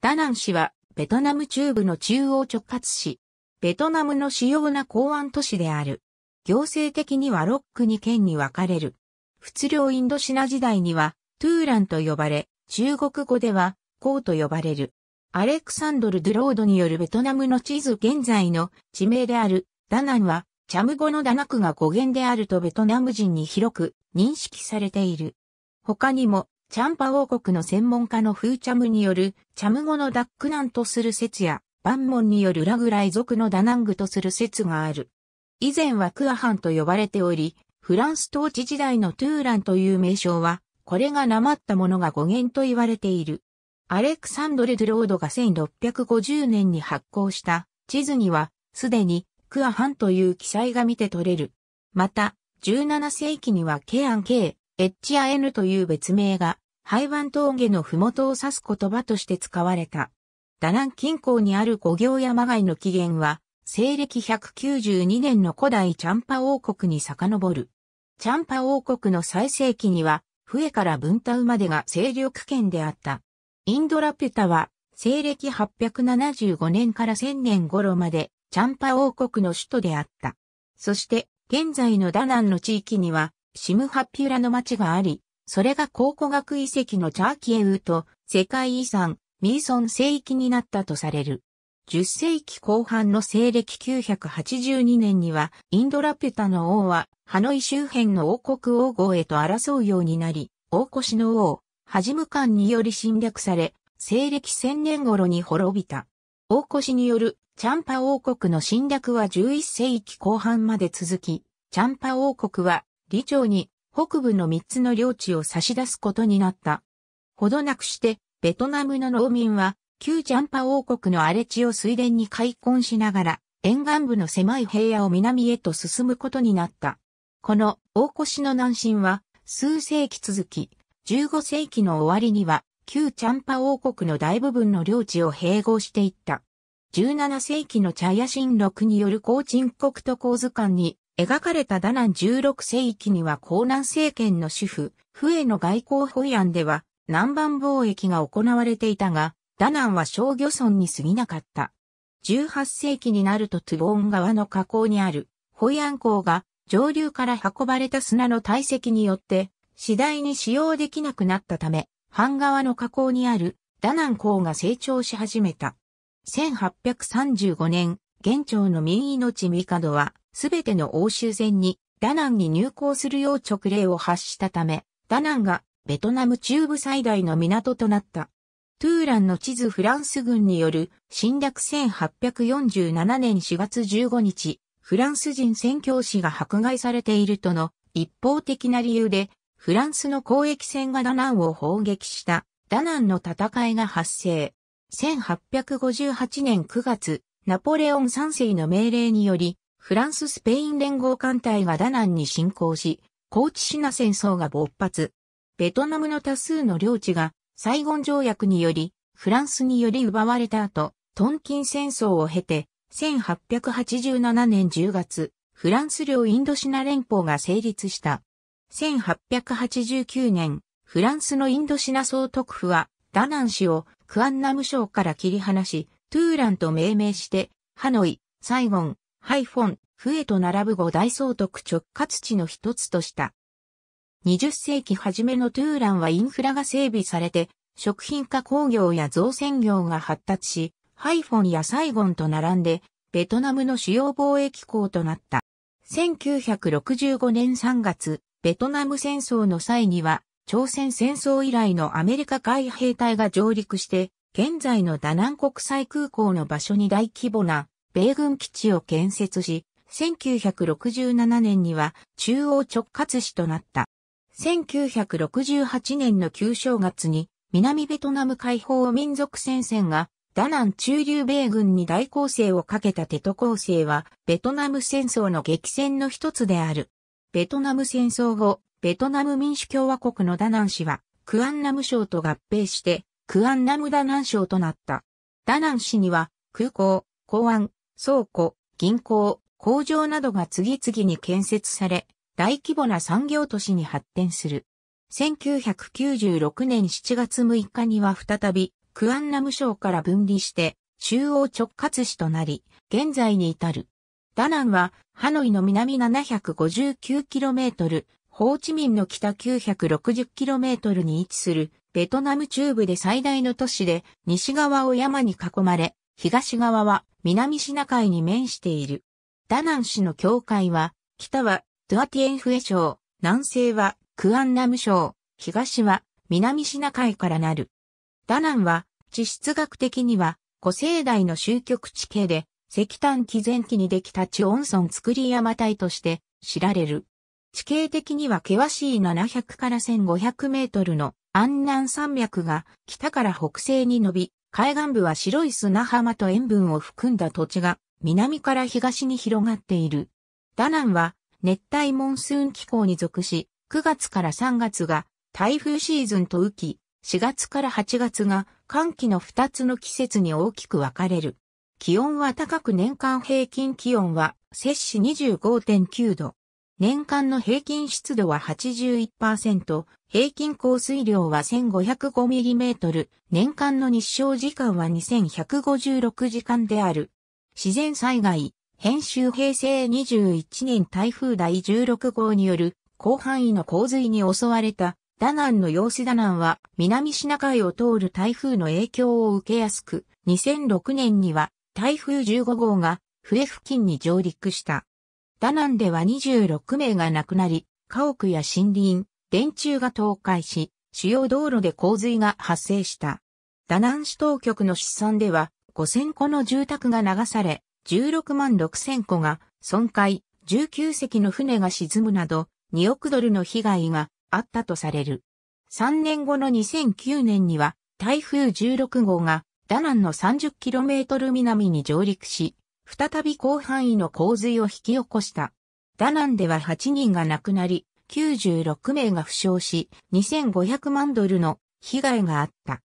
ダナン市は、ベトナム中部の中央直轄市。ベトナムの主要な港湾都市である。行政的にはロックに県に分かれる。仏領インドシナ時代には、トゥーランと呼ばれ、中国語では、コウと呼ばれる。アレクサンドル・ドゥロードによるベトナムの地図現在の地名である、ダナンは、チャム語のダナクが語源であるとベトナム人に広く認識されている。他にもチャンパ王国の専門家のフーチャムによる、チャム語のダックナンとする説や、バンモンによるラグライ族のダナングとする説がある。以前はクアハンと呼ばれており、フランス統治時代のトゥーランという名称は、これがなまったものが語源と言われている。アレクサンドル・ドゥロードが1650年に発行した地図には、すでにクアハンという記載が見て取れる。また、17世紀にはケアン・ケイ、エッチアエヌという別名が、廃盤峠の麓を指す言葉として使われた。ダナン近郊にある五行山街の起源は、西暦192年の古代チャンパ王国に遡る。チャンパ王国の最盛期には、笛から文タウまでが勢力圏であった。インドラピュタは、西暦875年から1000年頃まで、チャンパ王国の首都であった。そして、現在のダナンの地域には、シムハピュラの町があり、それが考古学遺跡のチャーキエウと世界遺産ミーソン聖域になったとされる。10世紀後半の西暦982年には、インドラピュタの王は、ハノイ周辺の王国王号へと争うようになり、王越の王、ハジムカンにより侵略され、西暦1000年頃に滅びた。王越によるチャンパ王国の侵略は11世紀後半まで続き、チャンパ王国は李朝に北部の三つの領地を差し出すことになった。ほどなくして、ベトナムの農民は、旧ジャンパ王国の荒れ地を水田に開墾しながら、沿岸部の狭い平野を南へと進むことになった。この大越の南進は、数世紀続き、15世紀の終わりには、旧チャンパ王国の大部分の領地を併合していった。17世紀の茶屋新録による高鎮国と高図鑑に、描かれたダナン16世紀には江南政権の主婦、フエの外交ホイアンでは南蛮貿易が行われていたが、ダナンは小漁村に過ぎなかった。18世紀になるとトゥボーン川の河口にあるホイアン港が上流から運ばれた砂の堆積によって次第に使用できなくなったため、半川の河口にあるダナン港が成長し始めた。1835年、現庁の民命帝はすべての欧州船にダナンに入港するよう直令を発したため、ダナンがベトナム中部最大の港となった。トゥーランの地図フランス軍による侵略1847年4月15日、フランス人宣教師が迫害されているとの一方的な理由で、フランスの交易船がダナンを砲撃したダナンの戦いが発生。1858年9月、ナポレオン3世の命令により、フランス・スペイン連合艦隊がダナンに侵攻し、高知シナ戦争が勃発。ベトナムの多数の領地が、サイゴン条約により、フランスにより奪われた後、トンキン戦争を経て、1887年10月、フランス領インドシナ連邦が成立した。1889年、フランスのインドシナ総督府は、ダナン市をクアンナム省から切り離し、トゥーランと命名して、ハノイ、サイゴン、ハイフォン、フエと並ぶ五大総督直轄地の一つとした。20世紀初めのトゥーランはインフラが整備されて、食品加工業や造船業が発達し、ハイフォンやサイゴンと並んで、ベトナムの主要貿易港となった。1965年3月、ベトナム戦争の際には、朝鮮戦争以来のアメリカ海兵隊が上陸して、現在のダナン国際空港の場所に大規模な米軍基地を建設し、1967年には中央直轄市となった。1968年の旧正月に南ベトナム解放民族戦線がダナン中流米軍に大攻勢をかけたテト攻勢はベトナム戦争の激戦の一つである。ベトナム戦争後、ベトナム民主共和国のダナン市はクアンナム省と合併してクアンナムダナン省となった。ダナン市には空港、港湾、倉庫、銀行、工場などが次々に建設され、大規模な産業都市に発展する。1996年7月6日には再び、クアンナム省から分離して、中央直轄市となり、現在に至る。ダナンは、ハノイの南 759km、ホーチミンの北 960km に位置する、ベトナム中部で最大の都市で、西側を山に囲まれ、東側は南シナ海に面している。ダナン市の境界は、北はドゥアティエンフエ省、南西はクアンナム省、東は南シナ海からなる。ダナンは地質学的には古生代の終局地形で石炭紀前期にできた地温村作り山帯として知られる。地形的には険しい700から1500メートルの安南山脈が北から北西に伸び、海岸部は白い砂浜と塩分を含んだ土地が南から東に広がっている。ダナンは熱帯モンスーン気候に属し、9月から3月が台風シーズンと雨季、4月から8月が寒気の2つの季節に大きく分かれる。気温は高く年間平均気温は摂氏25.9度、年間の平均湿度は81%、平均降水量は 1505mm、年間の日照時間は2156時間である。自然災害、編集平成21年台風第16号による広範囲の洪水に襲われたダナンの様子ダナンは南シナ海を通る台風の影響を受けやすく、2006年には台風15号が笛付近に上陸した。ダナンでは26名が亡くなり、家屋や森林、電柱が倒壊し、主要道路で洪水が発生した。ダナン市当局の試算では、5000戸の住宅が流され、16万6000戸が損壊、19隻の船が沈むなど、2億ドルの被害があったとされる。3年後の2009年には、台風16号がダナンの 30km 南に上陸し、再び広範囲の洪水を引き起こした。ダナンでは8人が亡くなり、96名が負傷し、2500万ドルの被害があった。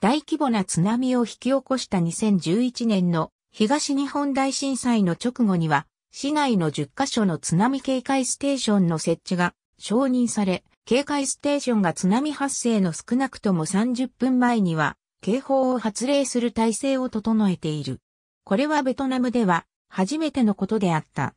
大規模な津波を引き起こした2011年の東日本大震災の直後には、市内の10カ所の津波警戒ステーションの設置が承認され、警戒ステーションが津波発生の少なくとも30分前には、警報を発令する体制を整えている。これはベトナムでは初めてのことであった。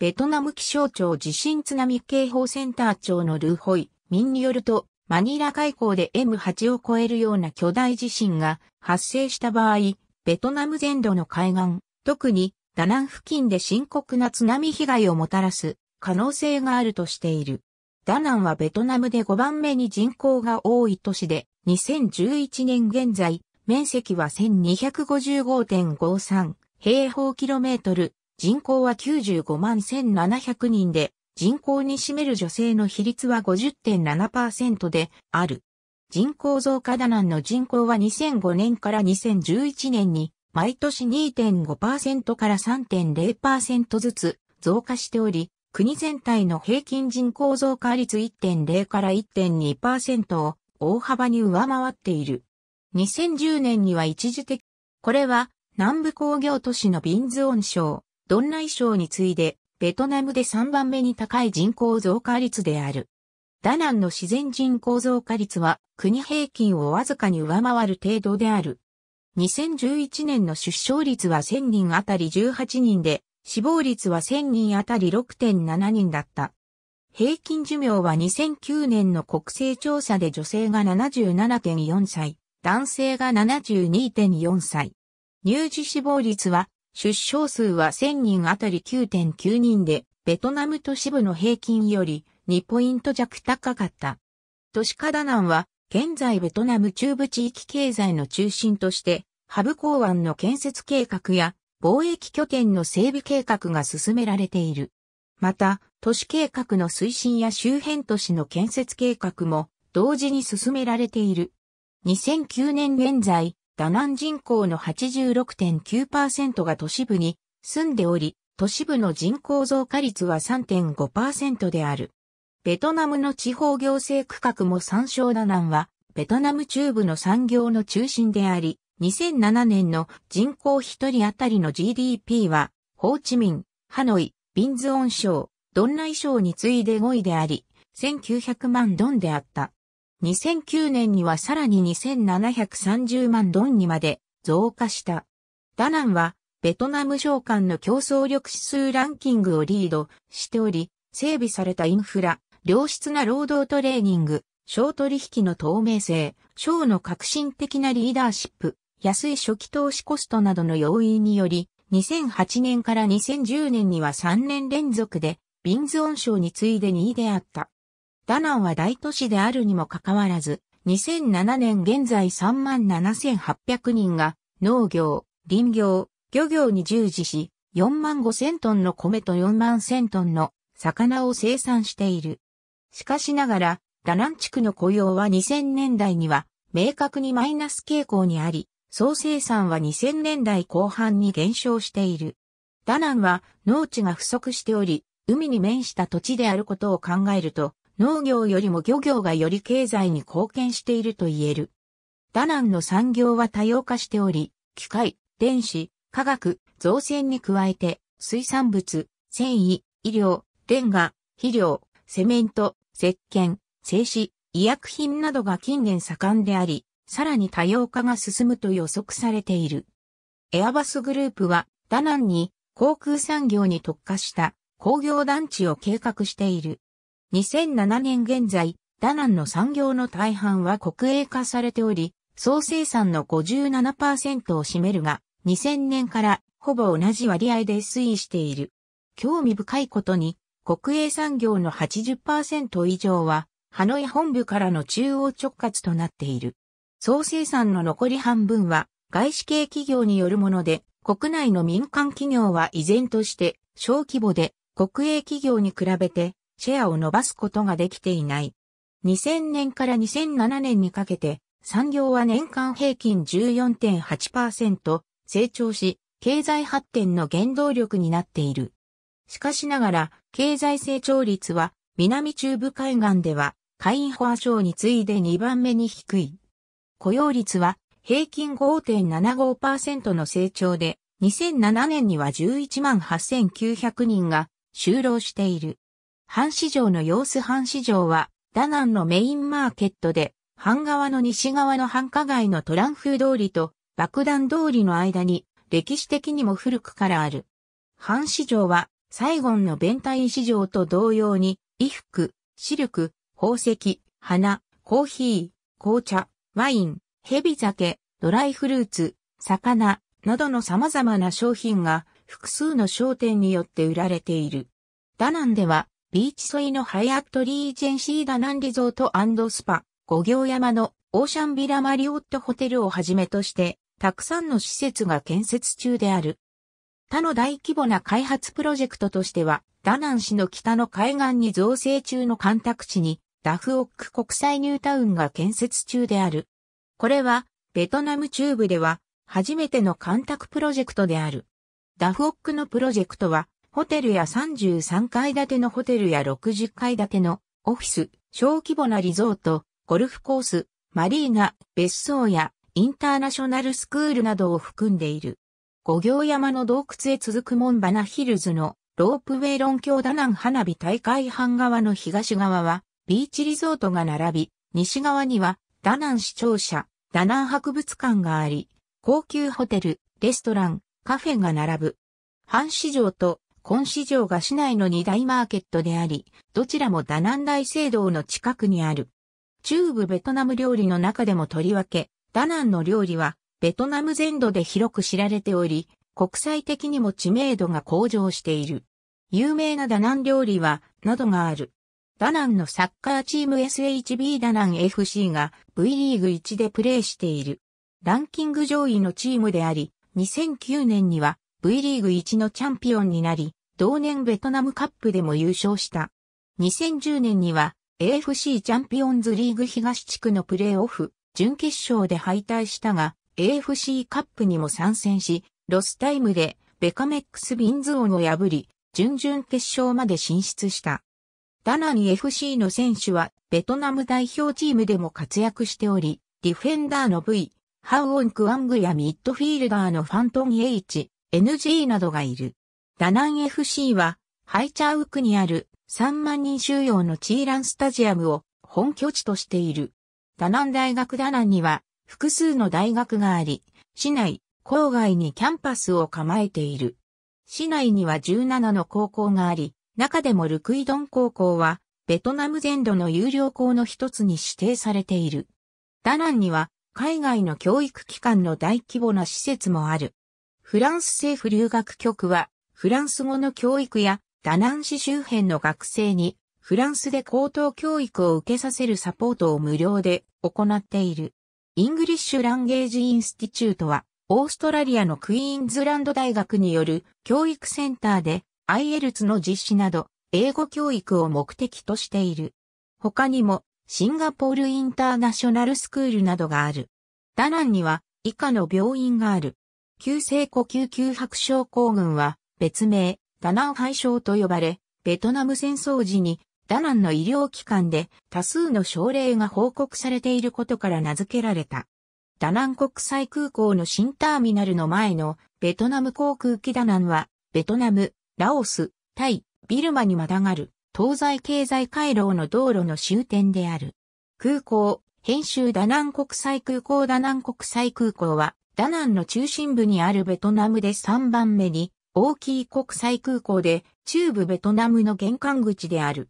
ベトナム気象庁地震津波警報センター長のルーホイ、民によると、マニラ海溝で M8 を超えるような巨大地震が発生した場合、ベトナム全土の海岸、特にダナン付近で深刻な津波被害をもたらす可能性があるとしている。ダナンはベトナムで5番目に人口が多い都市で、2011年現在、面積は1255.53平方キロメートル、人口は95万1700人で、人口に占める女性の比率は50.7%である。人口増加ダナンの人口は2005年から2011年に毎年2.5%から3.0%ずつ増加しており、国全体の平均人口増加率1.0から1.2%を大幅に上回っている。2010年には一時的、これは南部工業都市のビンズオン省、ドンライ省に次いで、ベトナムで3番目に高い人口増加率である。ダナンの自然人口増加率は国平均をわずかに上回る程度である。2011年の出生率は1000人あたり18人で、死亡率は1000人あたり6.7人だった。平均寿命は2009年の国勢調査で女性が77.4歳、男性が72.4歳。乳児死亡率は、出生数は1000人あたり9.9人で、ベトナム都市部の平均より2ポイント弱高かった。都市カダナンは、現在ベトナム中部地域経済の中心として、ハブ港湾の建設計画や貿易拠点の整備計画が進められている。また、都市計画の推進や周辺都市の建設計画も同時に進められている。2009年現在、ダナン人口の86.9%が都市部に住んでおり、都市部の人口増加率は3.5%である。ベトナムの地方行政区画も参照ダナンは、ベトナム中部の産業の中心であり、2007年の人口1人当たりの GDP は、ホーチミン、ハノイ、ビンズオン省、ドンライ省に次いで5位であり、1900万ドンであった。2009年にはさらに2730万ドンにまで増加した。ダナンはベトナム商館の競争力指数ランキングをリードしており、整備されたインフラ、良質な労働トレーニング、小取引の透明性、小の革新的なリーダーシップ、安い初期投資コストなどの要因により、2008年から2010年には3年連続で、ビンズオン賞に次いで2位であった。ダナンは大都市であるにもかかわらず、2007年現在37,800人が農業、林業、漁業に従事し、4万5千トンの米と4万1000トンの魚を生産している。しかしながら、ダナン地区の雇用は2000年代には明確にマイナス傾向にあり、総生産は2000年代後半に減少している。ダナンは農地が不足しており、海に面した土地であることを考えると、農業よりも漁業がより経済に貢献していると言える。ダナンの産業は多様化しており、機械、電子、化学、造船に加えて、水産物、繊維、医療、レンガ、肥料、セメント、石鹸、製紙、医薬品などが近年盛んであり、さらに多様化が進むと予測されている。エアバスグループは、ダナンに航空産業に特化した工業団地を計画している。2007年現在、ダナンの産業の大半は国営化されており、総生産の57%を占めるが、2000年からほぼ同じ割合で推移している。興味深いことに、国営産業の80%以上は、ハノイ本部からの中央直轄となっている。総生産の残り半分は、外資系企業によるもので、国内の民間企業は依然として小規模で国営企業に比べてシェアを伸ばすことができていない。2000年から2007年にかけて、産業は年間平均14.8%成長し、経済発展の原動力になっている。しかしながら、経済成長率は、南中部海岸では、会員保安省に次いで2番目に低い。雇用率は、平均5.75%の成長で、2007年には11万8900人が就労している。半市場の様子半市場は、ダナンのメインマーケットで、半側の西側の繁華街のトランフ通りと爆弾通りの間に、歴史的にも古くからある。半市場は、サイゴンのベンタイン市場と同様に、衣服、シルク、宝石、花、コーヒー、紅茶、ワイン、ヘビ酒、ドライフルーツ、魚、などの様々な商品が複数の商店によって売られている。ダナンではビーチ沿いのハイアットリージェンシーダナンリゾートスパ、五行山のオーシャンビラマリオットホテルをはじめとして、たくさんの施設が建設中である。他の大規模な開発プロジェクトとしては、ダナン市の北の海岸に造成中の干拓地に、ダフオック国際ニュータウンが建設中である。これは、ベトナム中部では、初めての干拓プロジェクトである。ダフオックのプロジェクトは、ホテルや33階建てのホテルや60階建てのオフィス、小規模なリゾート、ゴルフコース、マリーナ、別荘やインターナショナルスクールなどを含んでいる。五行山の洞窟へ続くモンバナヒルズのロープウェイ論教ダナン花火大会半側の東側はビーチリゾートが並び、西側にはダナン市庁舎、ダナン博物館があり、高級ホテル、レストラン、カフェが並ぶ。半市場と今市場が市内の二大マーケットであり、どちらもダナン大聖堂の近くにある。中部ベトナム料理の中でもとりわけ、ダナンの料理はベトナム全土で広く知られており、国際的にも知名度が向上している。有名なダナン料理は、などがある。ダナンのサッカーチーム SHB ダナン FC が V リーグ1でプレーしている。ランキング上位のチームであり、2009年には V リーグ1のチャンピオンになり、同年ベトナムカップでも優勝した。2010年には AFC チャンピオンズリーグ東地区のプレーオフ、準決勝で敗退したが、AFC カップにも参戦し、ロスタイムでベカメックス・ビンズオンを破り、準々決勝まで進出した。ダナニ FC の選手はベトナム代表チームでも活躍しており、ディフェンダーの V、ハウオン・クアングやミッドフィールダーのファントン・エイチ、NG などがいる。ダナン FC は、ハイチャウクにある3万人収容のチーランスタジアムを本拠地としている。ダナン大学ダナンには複数の大学があり、市内、郊外にキャンパスを構えている。市内には17の高校があり、中でもルクイドン高校は、ベトナム全土の有料校の一つに指定されている。ダナンには、海外の教育機関の大規模な施設もある。フランス政府留学局は、フランス語の教育やダナン市周辺の学生にフランスで高等教育を受けさせるサポートを無料で行っている。イングリッシュ・ランゲージ・インスティチュートは、オーストラリアのクイーンズランド大学による教育センターで IELTS の実施など、英語教育を目的としている。他にも、シンガポールインターナショナルスクールなどがある。ダナンには、以下の病院がある。急性呼吸急白症候群は、別名、ダナン廃症と呼ばれ、ベトナム戦争時にダナンの医療機関で多数の症例が報告されていることから名付けられた。ダナン国際空港の新ターミナルの前のベトナム航空機ダナンは、ベトナム、ラオス、タイ、ビルマにまたがる東西経済回廊の道路の終点である。空港、編集ダナン国際空港ダナン国際空港は、ダナンの中心部にあるベトナムで3番目に大きい国際空港で中部ベトナムの玄関口である。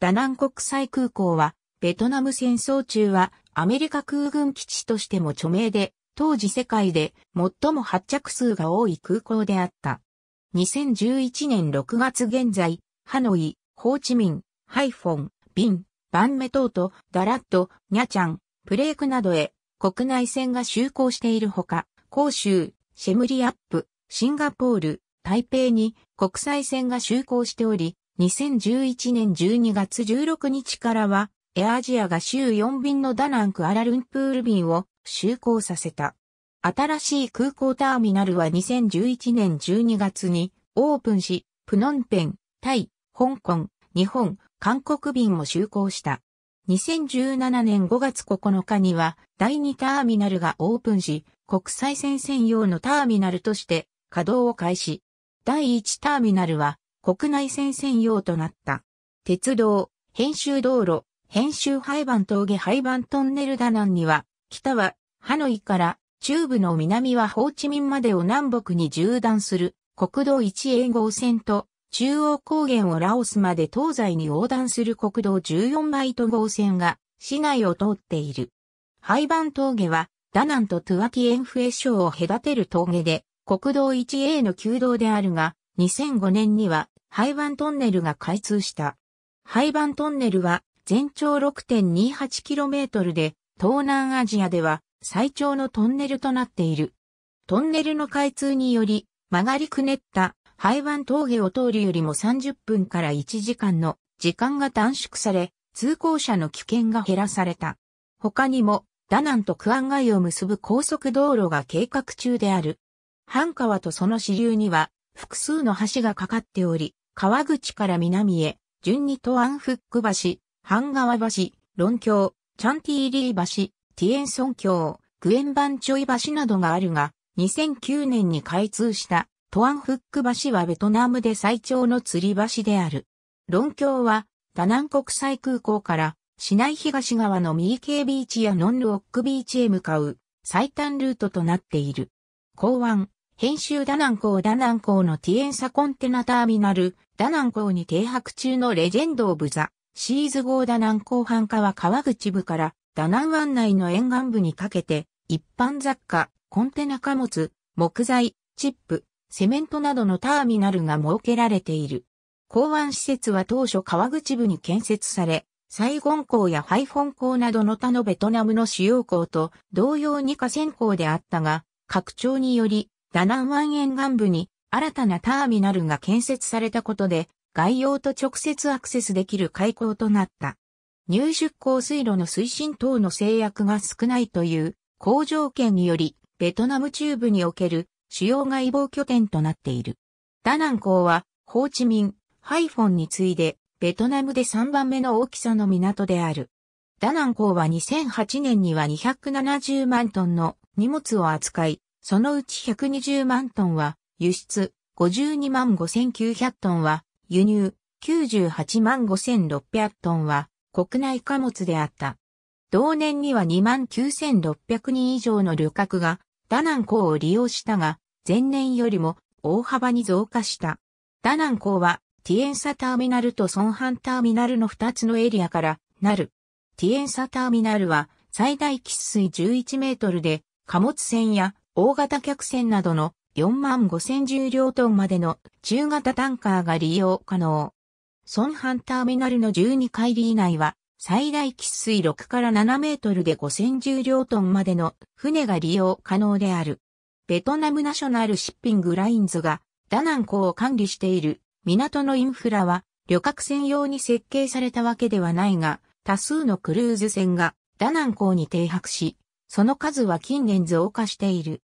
ダナン国際空港は、ベトナム戦争中はアメリカ空軍基地としても著名で、当時世界で最も発着数が多い空港であった。2011年6月現在、ハノイ、ホーチミン、ハイフォン、ビン、バンメトート、ダラット、ニャチャン、プレークなどへ国内線が就航しているほか、広州、シェムリアップ、シンガポール、台北に国際線が就航しており、2011年12月16日からは、エアアジアが週4便のダナンクアラルンプール便を就航させた。新しい空港ターミナルは2011年12月にオープンし、プノンペン、タイ、香港、日本、韓国便も就航した。2017年5月9日には第2ターミナルがオープンし、国際線専用のターミナルとして稼働を開始。第1ターミナルは国内線専用となった。鉄道、編集道路、編集廃盤峠廃盤トンネルダナンには、北はハノイから中部の南はホーチミンまでを南北に縦断する国道1 a 号線と中央高原をラオスまで東西に横断する国道14マイト号線が市内を通っている。廃盤峠はダナンとトゥアキエンフエ省を隔てる峠で国道 1A の旧道であるが、2005年には廃盤トンネルが開通した。廃盤トンネルは全長 6.28km で、東南アジアでは最長のトンネルとなっている。トンネルの開通により、曲がりくねった廃盤峠を通るよりも30分から1時間の時間が短縮され、通行者の危険が減らされた。他にも、ダナンとクアンガイを結ぶ高速道路が計画中である。半川とその支流には複数の橋がかかっており、川口から南へ、順にトアンフック橋、半川橋、論橋、チャンティーリー橋、ティエンソン橋、グエンバンチョイ橋などがあるが、2009年に開通したトアンフック橋はベトナムで最長の吊り橋である。論橋は、ダナン国際空港から市内東側のミーケービーチやノンルオックビーチへ向かう最短ルートとなっている。港湾、編集ダナン港ダナン港のティエンサコンテナターミナル、ダナン港に停泊中のレジェンド・オブ・ザ・シーズ号ダナン港半化は川口部からダナン湾内の沿岸部にかけて、一般雑貨、コンテナ貨物、木材、チップ、セメントなどのターミナルが設けられている。港湾施設は当初川口部に建設され、サイゴン港やハイフォン港などの他のベトナムの主要港と同様に河川港であったが、拡張によりダナン湾沿岸部に新たなターミナルが建設されたことで、外洋と直接アクセスできる開港となった。入出港水路の推進等の制約が少ないという好条件により、ベトナム中部における主要外貿拠点となっている。ダナン港は、ホーチミン、ハイフォンに次いで、ベトナムで3番目の大きさの港である。ダナン港は2008年には270万トンの荷物を扱い、そのうち120万トンは輸出、52万5900トンは輸入、98万5600トンは国内貨物であった。同年には2万9600人以上の旅客がダナン港を利用したが、前年よりも大幅に増加した。ダナン港はティエンサターミナルとソンハンターミナルの2つのエリアからなる。ティエンサターミナルは最大喫水11メートルで貨物船や大型客船などの4万5000重量トンまでの中型タンカーが利用可能。ソンハンターミナルの12海里以内は最大喫水6から7メートルで5000重量トンまでの船が利用可能である。ベトナムナショナルシッピングラインズがダナン港を管理している港のインフラは旅客船用に設計されたわけではないが多数のクルーズ船がダナン港に停泊し、その数は近年増加している。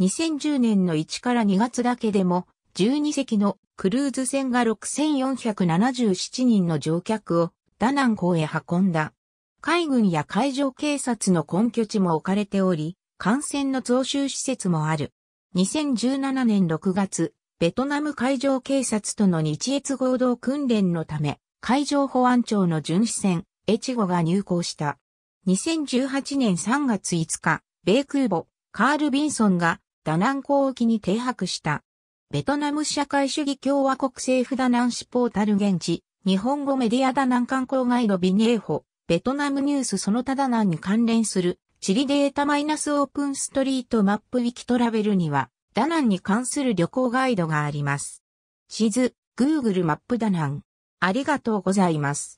2010年の1から2月だけでも、12隻のクルーズ船が6477人の乗客をダナン港へ運んだ。海軍や海上警察の根拠地も置かれており、艦船の増収施設もある。2017年6月、ベトナム海上警察との日越合同訓練のため、海上保安庁の巡視船、エチゴが入港した。2018年3月5日、米空母、カール・ビンソンがダナン港沖に停泊した。ベトナム社会主義共和国政府ダナン市ポータル現地、日本語メディアダナン観光ガイドビニーホ、ベトナムニュースその他ダナンに関連する、地理データマイナスオープンストリートマップウィキトラベルには、ダナンに関する旅行ガイドがあります。地図、Google マップダナン。ありがとうございます。